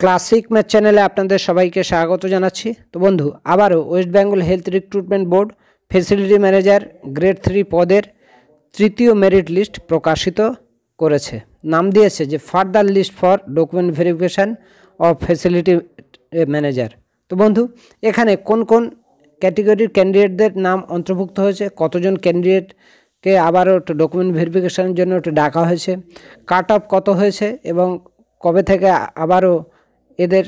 classic math চ্যানেলে আপনাদের সবাইকে স্বাগত জানাচ্ছি তো বন্ধু আবারও West Bengal health recruitment board facility manager grade three পদের তৃতীয় মেরিট লিস্ট প্রকাশিত করেছে নাম দিয়েছে যে further list for document verification of facility manager তো বন্ধু এখানে কোন কোন ক্যাটেগরির ক্যান্ডিডেটদের নাম অন্তর্ভুক্ত হয়েছে কতজন ক্যান্ডিডেট কে আবারও ডকুমেন্ট ভেরিফিকেশানের জন্য ডাকা হয়েছে কাট অফ কত হয়েছে এবং কবে থেকে আবারও এদের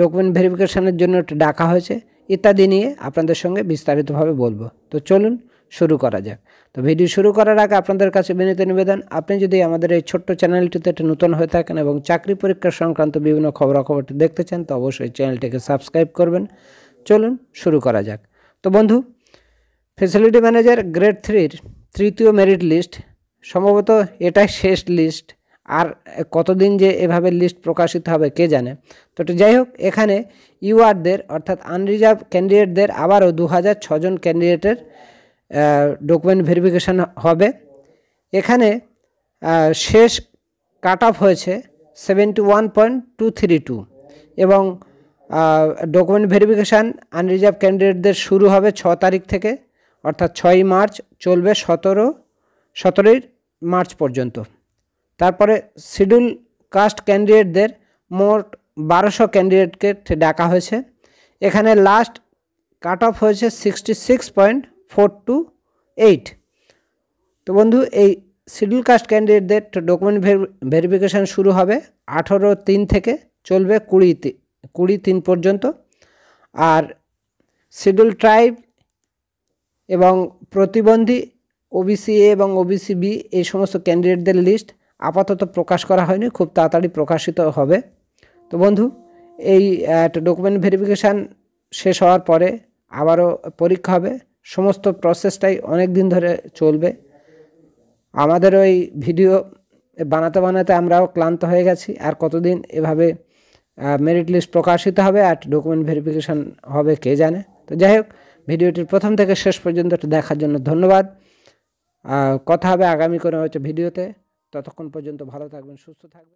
ডকুমেন্ট ভেরিফিকেশানের জন্য ডাকা হয়েছে ইত্যাদি নিয়ে আপনাদের সঙ্গে বিস্তারিতভাবে বলবো তো চলুন শুরু করা যাক তো ভিডিও শুরু করার আগে আপনাদের কাছে বিনীত নিবেদন আপনি যদি আমাদের এই ছোট্ট চ্যানেলটিতে একটা নতুন হয়ে থাকেন এবং চাকরি পরীক্ষা সংক্রান্ত বিভিন্ন খবরাখবরটি দেখতে চান তো অবশ্যই চ্যানেলটিকে সাবস্ক্রাইব করবেন চলুন শুরু করা যাক তো বন্ধু ফেসিলিটি ম্যানেজার গ্রেড থ্রির তৃতীয় মেরিট লিস্ট সম্ভবত এটাই শেষ লিস্ট আর কতদিন যে এভাবে লিস্ট প্রকাশিত হবে কে জানে তো যাই হোক এখানে ইউআরদের অর্থাৎ আনরিজার্ভ ক্যান্ডিডেটদের আবারও দু হাজার ছজন ক্যান্ডিডেটের ডকুমেন্ট ভেরিফিকেশান হবে এখানে শেষ কাট অফ হয়েছে seventy one point two three two এবং ডকুমেন্ট ভেরিফিকেশান আনরিজার্ভ ক্যান্ডিডেটদের শুরু হবে ছ তারিখ থেকে অর্থাৎ ছয়ই মার্চ চলবে সতেরো সতেরোই মার্চ পর্যন্ত তারপরে শিডিউল কাস্ট ক্যান্ডিডেটদের মোট বারোশো ক্যান্ডিডেটকে ডাকা হয়েছে এখানে লাস্ট কাট অফ হয়েছে sixty six point four two eight তো বন্ধু এই শিডিউল কাস্ট ক্যান্ডিডেটদের ডকুমেন্ট ভেরিফিকেশান শুরু হবে আঠেরো তিন থেকে চলবে কুড়ি কুড়ি তিন পর্যন্ত আর শিডিউল ট্রাইব এবং প্রতিবন্ধী ওবিসি এবং ওবিসি বি এই সমস্ত ক্যান্ডিডেটদের লিস্ট আপাতত প্রকাশ করা হয়নি খুব তাড়াতাড়ি প্রকাশিত হবে তো বন্ধু এই একটা ডকুমেন্ট ভেরিফিকেশান শেষ হওয়ার পরে আবারও পরীক্ষা হবে সমস্ত প্রসেসটাই অনেক দিন ধরে চলবে আমাদের ওই ভিডিও বানাতে বানাতে আমরাও ক্লান্ত হয়ে গেছি আর কতদিন এভাবে মেরিট লিস্ট প্রকাশিত হবে আর ডকুমেন্ট ভেরিফিকেশান হবে কে জানে তো যাই হোক ভিডিওটির প্রথম থেকে শেষ পর্যন্ত দেখার জন্য ধন্যবাদ কথা হবে আগামী কোনো হচ্ছে ভিডিওতে ততক্ষণ পর্যন্ত ভালো থাকবেন সুস্থ থাকবেন